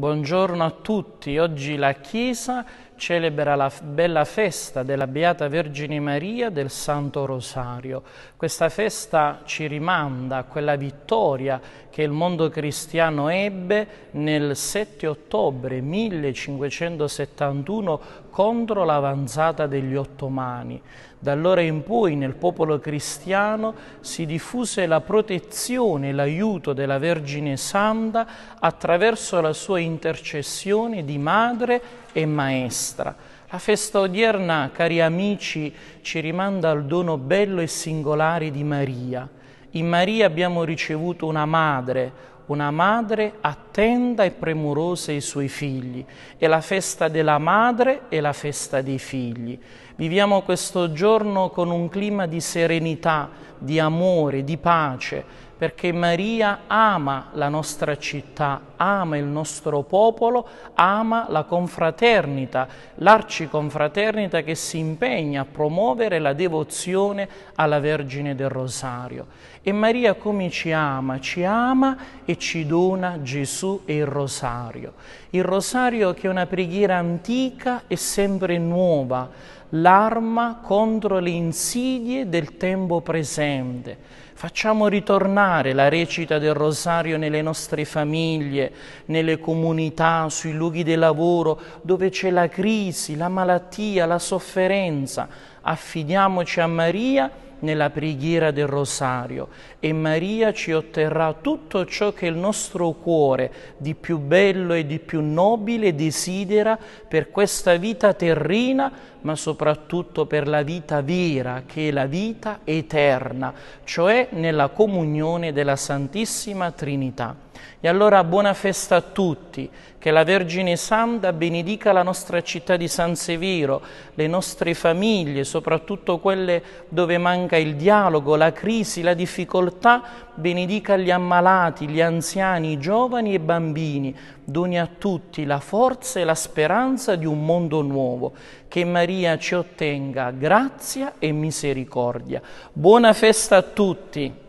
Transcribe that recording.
Buongiorno a tutti, oggi la Chiesa celebra la bella festa della Beata Vergine Maria del Santo Rosario. Questa festa ci rimanda a quella vittoria che il mondo cristiano ebbe nel 7 ottobre 1571 contro l'avanzata degli ottomani. Da allora in poi nel popolo cristiano si diffuse la protezione e l'aiuto della Vergine Santa attraverso la sua intercessione di madre e maestra nostra. La festa odierna, cari amici, ci rimanda al dono bello e singolare di Maria. In Maria abbiamo ricevuto una madre, una madre attenta e premurosa ai suoi figli È la festa della madre e la festa dei figli. Viviamo questo giorno con un clima di serenità, di amore, di pace, perché Maria ama la nostra città, ama il nostro popolo, ama la confraternita, l'arciconfraternita che si impegna a promuovere la devozione alla Vergine del Rosario. E Maria come ci ama? Ci ama e ci dona Gesù e il Rosario. Il Rosario che è una preghiera antica e sempre nuova, l'arma contro le insidie del tempo presente. Facciamo ritornare la recita del rosario nelle nostre famiglie, nelle comunità, sui luoghi di lavoro dove c'è la crisi, la malattia, la sofferenza. Affidiamoci a Maria nella preghiera del rosario e Maria ci otterrà tutto ciò che il nostro cuore di più bello e di più nobile desidera per questa vita terrena, ma soprattutto per la vita vera, che è la vita eterna, cioè nella comunione della Santissima Trinità. E allora buona festa a tutti, che la Vergine Santa benedica la nostra città di San Severo, le nostre famiglie, soprattutto quelle dove manca il dialogo, la crisi, la difficoltà, benedica gli ammalati, gli anziani, i giovani e i bambini, doni a tutti la forza e la speranza di un mondo nuovo, che Maria ci ottenga grazia e misericordia. Buona festa a tutti!